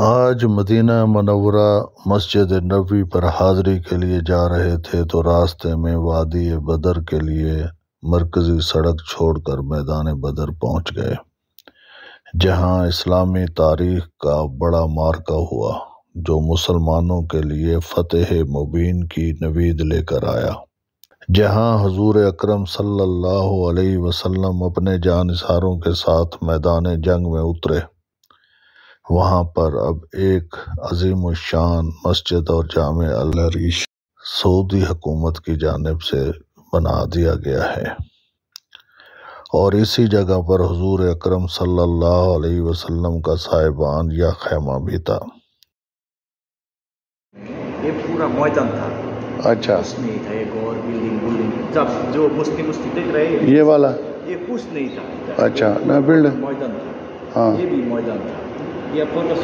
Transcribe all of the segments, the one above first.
आज मदीना मनवरा मस्जिद नबी पर हाज़री के लिए जा रहे थे तो रास्ते में वादी बदर के लिए मरकज़ी सड़क छोड़कर मैदान बदर पहुंच गए जहां इस्लामी तारीख का बड़ा मार्का हुआ जो मुसलमानों के लिए फ़तेह मुबीन की नवीद लेकर आया जहां हजूर अकरम सल्लल्लाहु अलैहि वसल्लम अपने जानसारों के साथ मैदान जंग में उतरे वहाँ पर अब एक अजीम शान मस्जिद और जाम अलरीश सऊदी हुकूमत की जानब से बना दिया गया है और इसी जगह पर हजूर अक्रम सल्लल्लाहु वसल्लम का साहिबान या खैमा भी था ये पूरा मौजन था अच्छा उसमें था एक और बिल्डिंग बिल्डिंग जब जो मुस्लिम मुस्लिम देख रहे ये वाला ये कुछ नहीं था अच्छा ना बिल्डिंग मौजन था हाँ ये भी मौजन था ये पूर्व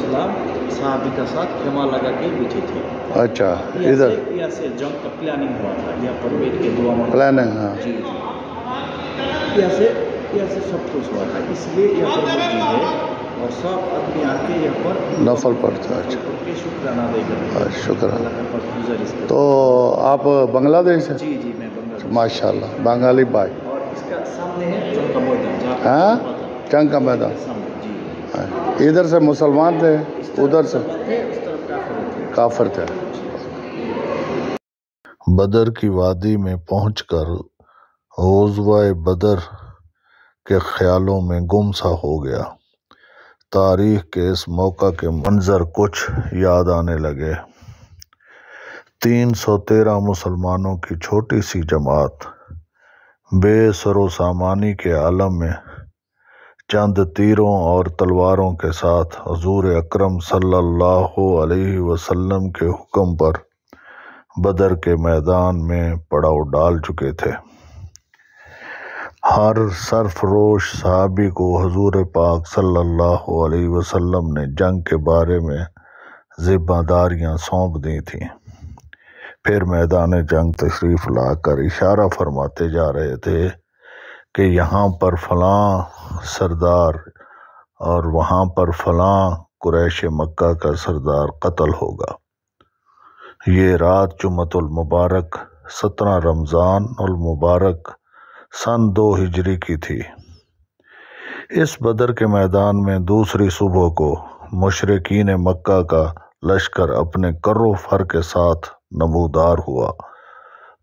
सलाम साहबी का साथ खेमा लगा के बीचे थे अच्छा इधर यहाँ से जंग का प्लानिंग हुआ था यहाँ पर बैठ के दुआ में प्लानिंग हाँ जी जी यहाँ से यहाँ से सब कुछ हुआ था इसलिए यहाँ पर मस्जिद है और सब आदमी आके यहाँ पर नफल पढ़ते हैं अच्छा शुक्राना देकर हाँ, शुक्राना तो आप बांग्लादेश से जी जी मैं माशाल्लाह बंगाली भाई और इसका सामने है चंका मैदान हाँ चंका मैदान इधर से मुसलमान थे उधर से काफर थे बदर की वादी में पहुंचकर कर बदर के ख्यालों में गुम सा हो गया तारीख के इस मौका के मंज़र कुछ याद आने लगे 313 मुसलमानों की छोटी सी जमात बेसरो सामानी के आलम में चंद तीरों और तलवारों के साथ हजूर अक्रम सल्लल्लाहु अलैहि वसल्लम के हुक्म पर बदर के मैदान में पड़ाव डाल चुके थे हर सरफरोश सहाबी को हजूर पाक सल्लल्लाहु अलैहि वसल्लम ने जंग के बारे में जिम्मेदारियां सौंप दी थीं फिर मैदान जंग तशरीफ़ लाकर इशारा फरमाते जा रहे थे कि यहाँ पर फलां सरदार और वहाँ पर फलां कुरैश मक्का का सरदार कत्ल होगा ये रात मुबारक सत्रह रमज़ान मुबारक सन दो हिजरी की थी इस बदर के मैदान में दूसरी सुबह को मशरकिन मक्का का लश्कर अपने करो फर के साथ नमूदार हुआ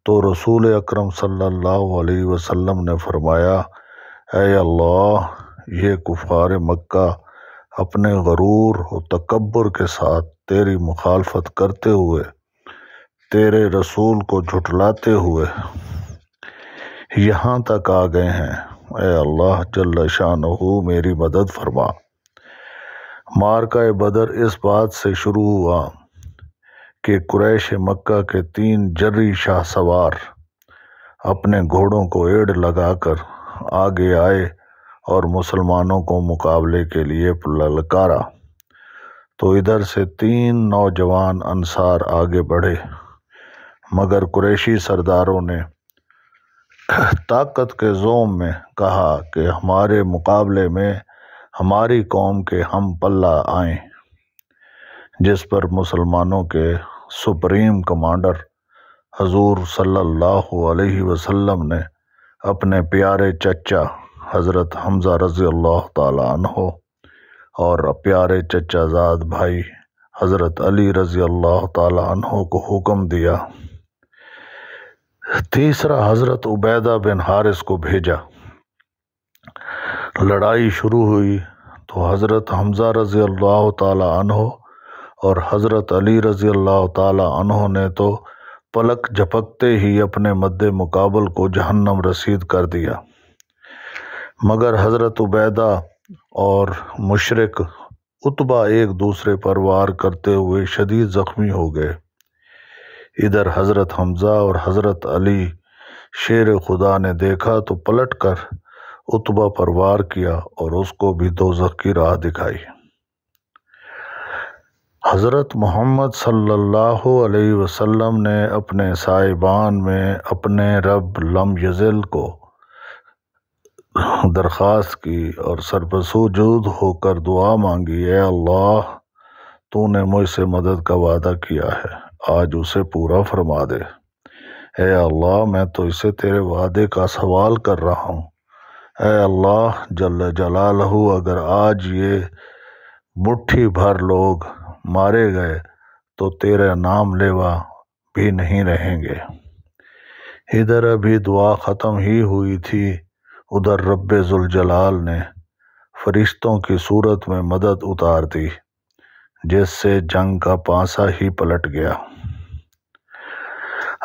तो रसूल अकरम सल्लल्लाहु अलैहि वसल्लम ने फरमाया अल्लाह ये कुफार मक्का अपने गरूर और तकबर के साथ तेरी मुखालफत करते हुए तेरे रसूल को झुटलाते हुए यहाँ तक आ गए हैं ए अल्लाह चल शान हो मेरी मदद फरमा मार का बदर इस बात से शुरू हुआ कि कुरैश मक्का के तीन जर्री शाह सवार अपने घोड़ों को एड़ लगाकर आगे आए और मुसलमानों को मुकाबले के लिए ललकारा तो इधर से तीन नौजवान अंसार आगे बढ़े मगर कुरैशी सरदारों ने ताकत के जोम में कहा कि हमारे मुकाबले में हमारी कौम के हम पल्ला आए जिस पर मुसलमानों के सुप्रीम कमांडर हजूर सल्लल्लाहु अलैहि वसल्लम ने अपने प्यारे चचा हज़रत हमज़ा रज़ी अल्लाह तहो और प्यारे चचाजाद भाई हज़रत अली रज़ी अल्लाह तहो को हुक्म दिया तीसरा हज़रत उबैदा बिन हारिस को भेजा लड़ाई शुरू हुई तो हज़रत हमज़ा रज़ी अल्लाह तहो और हज़रत अली रज़ी अल्लाह तहों ने तो पलक झपकते ही अपने मद्दे मुकाबल को जहन्नम रसीद कर दिया मगर हज़रत उबैदा और मशरक उतबा एक दूसरे पर वार करते हुए शदीद ज़ख्मी हो गए इधर हज़रत हमज़ा और हज़रत अली शेर खुदा ने देखा तो पलट कर उतबा पर वार किया और उसको भी दो की राह दिखाई हज़रत मोहम्मद सल्लल्लाहु अलैहि वसल्लम ने अपने साहिबान में अपने रब लम यज़ल को दरख्वास्त की और सरपसूजूद होकर दुआ मांगी है अल्लाह तूने मुझसे मदद का वादा किया है आज उसे पूरा फरमा दे है अल्लाह मैं तो इसे तेरे वादे का सवाल कर रहा हूँ ए अल्लाह जल जलालहू अगर आज ये मुट्ठी भर लोग मारे गए तो तेरा नाम लेवा भी नहीं रहेंगे इधर अभी दुआ ख़त्म ही हुई थी उधर रब जलाल ने फरिश्तों की सूरत में मदद उतार दी जिससे जंग का पासा ही पलट गया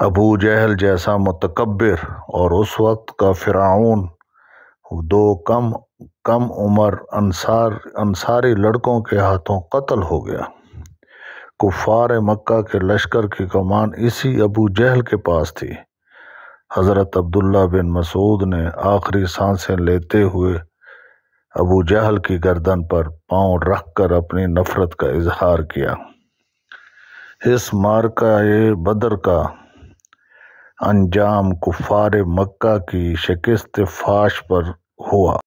अबू जहल जैसा मतकबर और उस वक्त का फिराउन दो कम कम उम्र अंसार अंसारी लड़कों के हाथों कत्ल हो गया कुफ़ार मक्का के लश्कर की कमान इसी अबू जहल के पास थी हज़रत अब्दुल्ला बिन मसूद ने आखिरी सांसें लेते हुए अबू जहल की गर्दन पर पांव कर अपनी नफ़रत का इजहार किया इस मार्का बदर का अंजाम कुफार मक्का की शिकस्त फाश पर हुआ